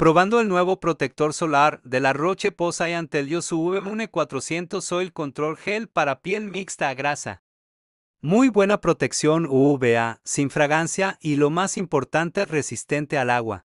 Probando el nuevo protector solar de la Roche Posay Antelios UV-400 Soil Control Gel para piel mixta a grasa. Muy buena protección UVA, sin fragancia y lo más importante resistente al agua.